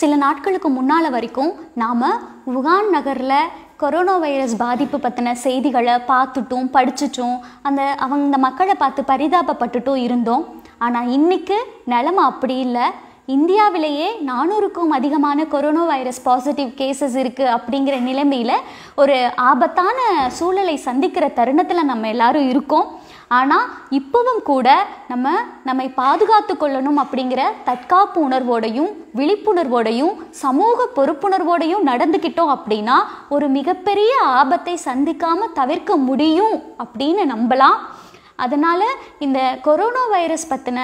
சில நாட்களுக்கு முன்னால் வரைக்கும் நாம் வுகான் நகரில் கொரோனா வைரஸ் பாதிப்பு பற்றின செய்திகளை பார்த்துட்டும் படிச்சுட்டும் அந்த அவங்க மக்களை பார்த்து பரிதாபப்பட்டுட்டும் இருந்தோம் ஆனால் இன்றைக்கு நிலமை அப்படி இல்லை இந்தியாவிலேயே நானூறுக்கும் அதிகமான கொரோனா வைரஸ் பாசிட்டிவ் கேசஸ் இருக்குது அப்படிங்கிற நிலைமையில் ஒரு ஆபத்தான சூழலை சந்திக்கிற தருணத்தில் நம்ம எல்லாரும் இருக்கோம் ஆனால் இப்போவும் கூட நம்ம நம்மை பாதுகாத்து கொள்ளணும் அப்படிங்கிற தற்காப்பு உணர்வோடையும் விழிப்புணர்வோடையும் சமூக பொறுப்புணர்வோடையும் நடந்துக்கிட்டோம் அப்படின்னா ஒரு மிகப்பெரிய ஆபத்தை சந்திக்காமல் தவிர்க்க முடியும் அப்படின்னு நம்பலாம் அதனால் இந்த கொரோனா வைரஸ் பற்றின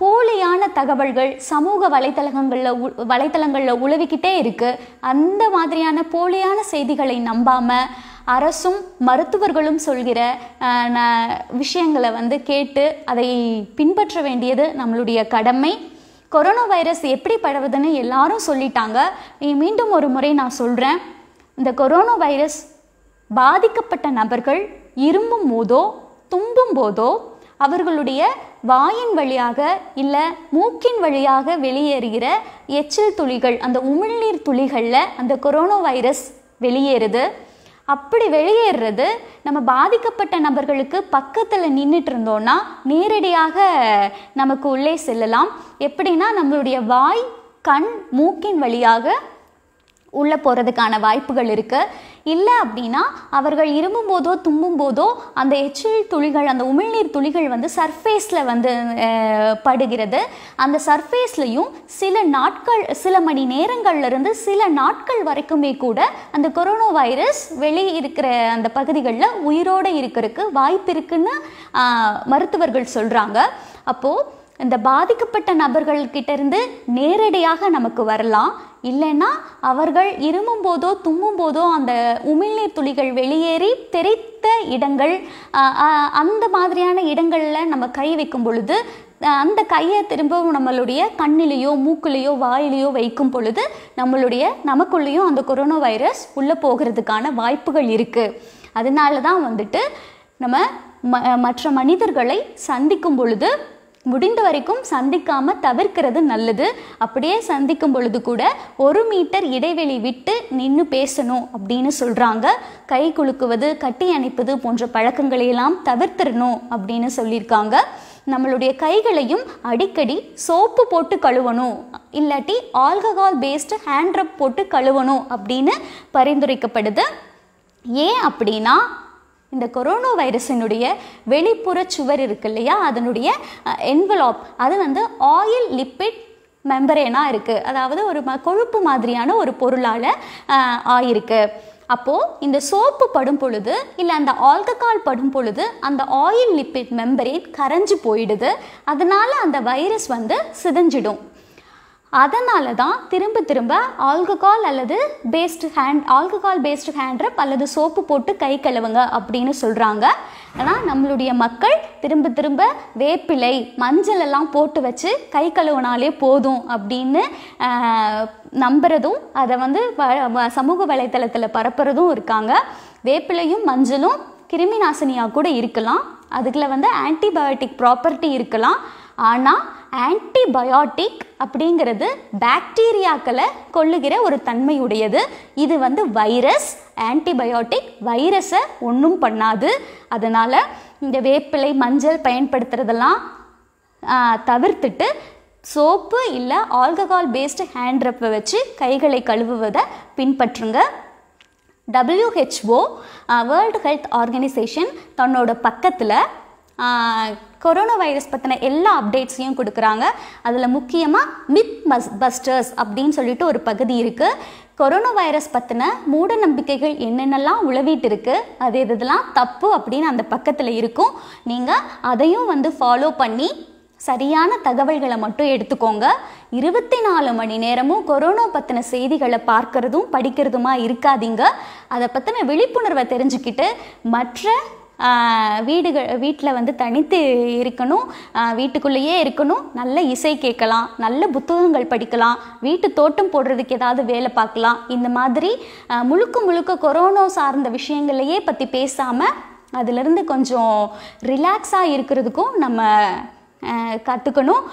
போலியான தகவல்கள் சமூக வலைத்தளங்களில் வலைத்தளங்களில் உழவிக்கிட்டே இருக்குது அந்த மாதிரியான போலியான செய்திகளை நம்பாமல் அரசும் மருத்துவர்களும் சொல்கிற விஷயங்களை வந்து கேட்டு அதை பின்பற்ற வேண்டியது நம்மளுடைய கடமை கொரோனா வைரஸ் எப்படி பரவுதுன்னு எல்லாரும் சொல்லிட்டாங்க மீண்டும் ஒரு முறை நான் சொல்கிறேன் இந்த கொரோனா வைரஸ் பாதிக்கப்பட்ட நபர்கள் இரும்பும் போதோ தும்பும் போதோ அவர்களுடைய வாயின் வழியாக இல்லை மூக்கின் வழியாக வெளியேறுகிற எச்சில் துளிகள் அந்த உமிழ்நீர் துளிகளில் அந்த கொரோனா வைரஸ் வெளியேறுது அப்படி வெளியேறது நம்ம பாதிக்கப்பட்ட நபர்களுக்கு பக்கத்தில் நின்றுட்டு இருந்தோன்னா நேரடியாக நமக்கு உள்ளே செல்லலாம் எப்படின்னா நம்மளுடைய வாய் கண் மூக்கின் வழியாக உள்ளே போகிறதுக்கான வாய்ப்புகள் இருக்குது இல்லை அப்படின்னா அவர்கள் இரும்பும் போதோ தும்பும் போதோ அந்த எச்சில் துளிகள் அந்த உமிழ்நீர் துளிகள் வந்து சர்ஃபேஸில் வந்து படுகிறது அந்த சர்ஃபேஸ்லையும் சில நாட்கள் சில மணி நேரங்கள்லேருந்து சில நாட்கள் வரைக்குமே கூட அந்த கொரோனா வைரஸ் வெளியே இருக்கிற அந்த பகுதிகளில் உயிரோடு இருக்கிறதுக்கு வாய்ப்பு இருக்குன்னு மருத்துவர்கள் சொல்கிறாங்க அப்போது இந்த பாதிக்கப்பட்ட நபர்கள்கிட்ட இருந்து நேரடியாக நமக்கு வரலாம் இல்லைன்னா அவர்கள் இருமும் போதோ தும்மும் போதோ அந்த உமிழ்நீர் துளிகள் வெளியேறி தெரித்த இடங்கள் அந்த மாதிரியான இடங்களில் நம்ம கை வைக்கும் பொழுது அந்த கையை திரும்பவும் நம்மளுடைய கண்ணிலேயோ மூக்குலேயோ வாயிலையோ வைக்கும் பொழுது நம்மளுடைய நமக்குள்ளேயும் அந்த கொரோனா வைரஸ் உள்ளே போகிறதுக்கான வாய்ப்புகள் இருக்குது அதனால தான் வந்துட்டு நம்ம ம மற்ற மனிதர்களை சந்திக்கும் பொழுது முடிந்த வரைக்கும் சந்திக்காமல் தவிர்க்கிறது நல்லது அப்படியே சந்திக்கும் பொழுது கூட ஒரு மீட்டர் இடைவெளி விட்டு நின்று பேசணும் அப்படின்னு சொல்கிறாங்க கை குலுக்குவது கட்டி அணைப்பது போன்ற பழக்கங்களையெல்லாம் தவிர்த்திடணும் அப்படின்னு சொல்லியிருக்காங்க நம்மளுடைய கைகளையும் அடிக்கடி சோப்பு போட்டு கழுவணும் இல்லாட்டி ஆல்கஹால் பேஸ்டு ஹேண்ட் ரப் போட்டு கழுவணும் அப்படின்னு பரிந்துரைக்கப்படுது ஏன் அப்படின்னா இந்த கொரோனா வைரஸினுடைய வெளிப்புற சுவர் இருக்கு இல்லையா அதனுடைய என்வலாப் அது வந்து ஆயில் லிப்பிட் மெம்பரேனாக இருக்குது அதாவது ஒரு ம கொழுப்பு மாதிரியான ஒரு பொருளால் ஆயிருக்கு அப்போது இந்த சோப்பு படும் பொழுது இல்லை அந்த ஆல்கஹால் படும் பொழுது அந்த ஆயில் லிப்பிட் மெம்பரேன் கரைஞ்சு போயிடுது அதனால் அந்த வைரஸ் வந்து சிதஞ்சிடும் அதனால தான் திரும்ப திரும்ப ஆல்கஹால் அல்லது based hand alcohol based handrub அல்லது சோப்பு போட்டு கை கழுவுங்க அப்படின்னு சொல்கிறாங்க ஆனால் நம்மளுடைய மக்கள் திரும்ப திரும்ப வேப்பிலை மஞ்சள் எல்லாம் போட்டு வச்சு கை கழுவுனாலே போதும் அப்படின்னு நம்புறதும் அதை வந்து சமூக வலைத்தளத்தில் பரப்புறதும் இருக்காங்க வேப்பிலையும் மஞ்சளும் கிருமி நாசினியாக கூட இருக்கலாம் அதுக்குள்ள வந்து ஆன்டிபயோட்டிக் ப்ராப்பர்ட்டி இருக்கலாம் ஆனால் ஆன்டிபயோட்டிக் அப்படிங்கிறது பாக்டீரியாக்களை கொள்ளுகிற ஒரு தன்மையுடையது இது வந்து வைரஸ் ஆன்டிபயோட்டிக் வைரஸை ஒன்றும் பண்ணாது அதனால் இந்த வேப்பிலை மஞ்சள் பயன்படுத்துறதெல்லாம் தவிர்த்துட்டு சோப்பு இல்லை ஆல்கஹால் பேஸ்டு ஹேண்ட்ரப்பை வச்சு கைகளை கழுவுவதை பின்பற்றுங்க டபிள்யூஹெச்ஓ வேர்ல்டு ஹெல்த் ஆர்கனைசேஷன் தன்னோட பக்கத்தில் கொரோனா வைரஸ் பற்றின எல்லா அப்டேட்ஸையும் கொடுக்குறாங்க அதில் முக்கியமாக மித் பஸ் பஸ்டர்ஸ் அப்படின்னு சொல்லிட்டு ஒரு பகுதி இருக்குது கொரோனா வைரஸ் பற்றின மூட நம்பிக்கைகள் என்னென்னலாம் உழவிட்டு இருக்குது அது எதுலாம் தப்பு அப்படின்னு அந்த பக்கத்தில் இருக்கும் நீங்கள் அதையும் வந்து ஃபாலோ பண்ணி சரியான தகவல்களை மட்டும் எடுத்துக்கோங்க இருபத்தி நாலு மணி நேரமும் கொரோனா பற்றின செய்திகளை பார்க்கறதும் படிக்கிறதுமா இருக்காதீங்க அதை பற்றின விழிப்புணர்வை தெரிஞ்சுக்கிட்டு மற்ற வீடுகள் வீட்டில் வந்து தனித்து இருக்கணும் வீட்டுக்குள்ளேயே இருக்கணும் நல்ல இசை கேட்கலாம் நல்ல புத்தகங்கள் படிக்கலாம் வீட்டு தோட்டம் போடுறதுக்கு ஏதாவது வேலை பார்க்கலாம் இந்த மாதிரி முழுக்க முழுக்க கொரோனா சார்ந்த விஷயங்களையே பற்றி பேசாமல் அதிலிருந்து கொஞ்சம் ரிலாக்ஸாக இருக்கிறதுக்கும் நம்ம கற்றுக்கணும்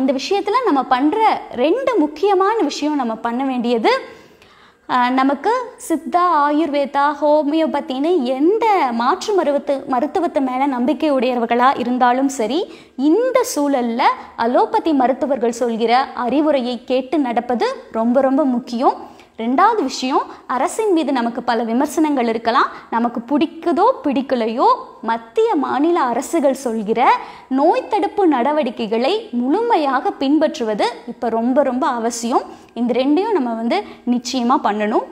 இந்த விஷயத்தில் நம்ம பண்ணுற ரெண்டு முக்கியமான விஷயம் நம்ம பண்ண வேண்டியது நமக்கு சித்தா ஆயுர்வேதா ஹோமியோபத்தின்னு எந்த மாற்று மருவத்து மருத்துவத்து மேலே நம்பிக்கை உடையவர்களாக இருந்தாலும் சரி இந்த சூழலில் அலோபதி மருத்துவர்கள் சொல்கிற அறிவுரையை கேட்டு நடப்பது ரொம்ப ரொம்ப முக்கியம் ரெண்டாவது விஷயம் அரசின் மீது நமக்கு பல விமர்சனங்கள் இருக்கலாம் நமக்கு பிடிக்குதோ பிடிக்கலையோ மத்திய மாநில அரசுகள் சொல்கிற நோய் தடுப்பு நடவடிக்கைகளை முழுமையாக பின்பற்றுவது இப்போ ரொம்ப ரொம்ப அவசியம் இந்த ரெண்டையும் நம்ம வந்து நிச்சயமாக பண்ணணும்